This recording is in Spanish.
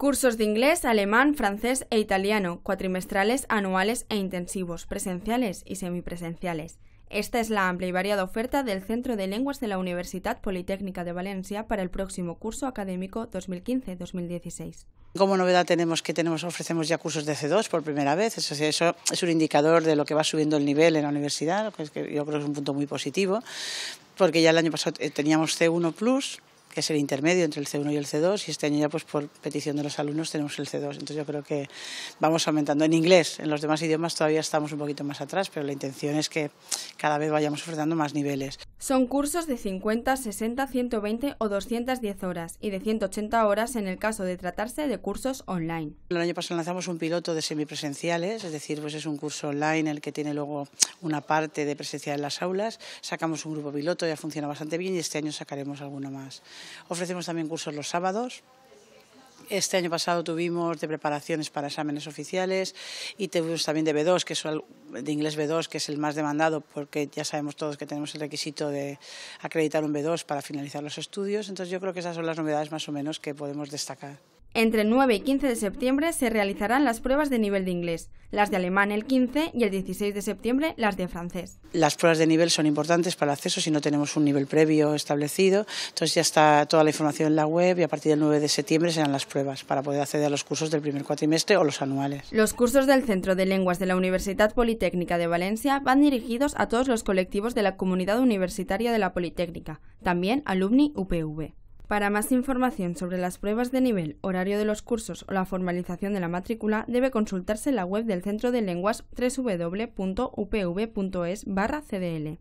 Cursos de inglés, alemán, francés e italiano, cuatrimestrales, anuales e intensivos, presenciales y semipresenciales. Esta es la amplia y variada oferta del Centro de Lenguas de la Universidad Politécnica de Valencia para el próximo curso académico 2015-2016. Como novedad tenemos que tenemos, ofrecemos ya cursos de C2 por primera vez, eso, es un indicador de lo que va subiendo el nivel en la universidad, que yo creo que es un punto muy positivo, porque ya el año pasado eh, teníamos C1 Plus, que es el intermedio entre el C1 y el C2, y este año ya pues por petición de los alumnos tenemos el C2. Entonces yo creo que vamos aumentando en inglés, en los demás idiomas todavía estamos un poquito más atrás, pero la intención es que cada vez vayamos ofreciendo más niveles. Son cursos de 50, 60, 120 o 210 horas y de 180 horas en el caso de tratarse de cursos online. El año pasado lanzamos un piloto de semipresenciales, es decir, pues es un curso online el que tiene luego una parte de presencial en las aulas. Sacamos un grupo piloto, ya funciona bastante bien y este año sacaremos alguno más. Ofrecemos también cursos los sábados este año pasado tuvimos de preparaciones para exámenes oficiales y tuvimos también de B2, que es de inglés B2, que es el más demandado porque ya sabemos todos que tenemos el requisito de acreditar un B2 para finalizar los estudios. Entonces yo creo que esas son las novedades más o menos que podemos destacar. Entre el 9 y 15 de septiembre se realizarán las pruebas de nivel de inglés, las de alemán el 15 y el 16 de septiembre las de francés. Las pruebas de nivel son importantes para el acceso si no tenemos un nivel previo establecido, entonces ya está toda la información en la web y a partir del 9 de septiembre serán las pruebas para poder acceder a los cursos del primer cuatrimestre o los anuales. Los cursos del Centro de Lenguas de la Universidad Politécnica de Valencia van dirigidos a todos los colectivos de la comunidad universitaria de la Politécnica, también alumni UPV. Para más información sobre las pruebas de nivel, horario de los cursos o la formalización de la matrícula, debe consultarse la web del Centro de Lenguas www.upv.es barra CDL.